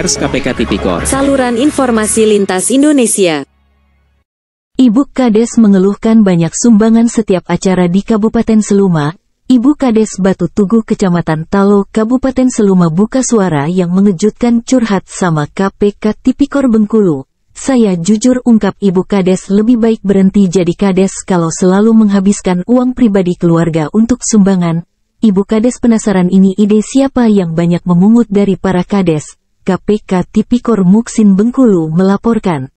Pers KPK Tipikor. Saluran informasi lintas Indonesia. Ibu Kades mengeluhkan banyak sumbangan setiap acara di Kabupaten Seluma. Ibu Kades Batu Tugu Kecamatan Talo, Kabupaten Seluma buka suara yang mengejutkan curhat sama KPK Tipikor Bengkulu. Saya jujur ungkap Ibu Kades lebih baik berhenti jadi Kades kalau selalu menghabiskan uang pribadi keluarga untuk sumbangan. Ibu Kades penasaran ini ide siapa yang banyak memungut dari para Kades. KPK Tipikor Muksin Bengkulu melaporkan.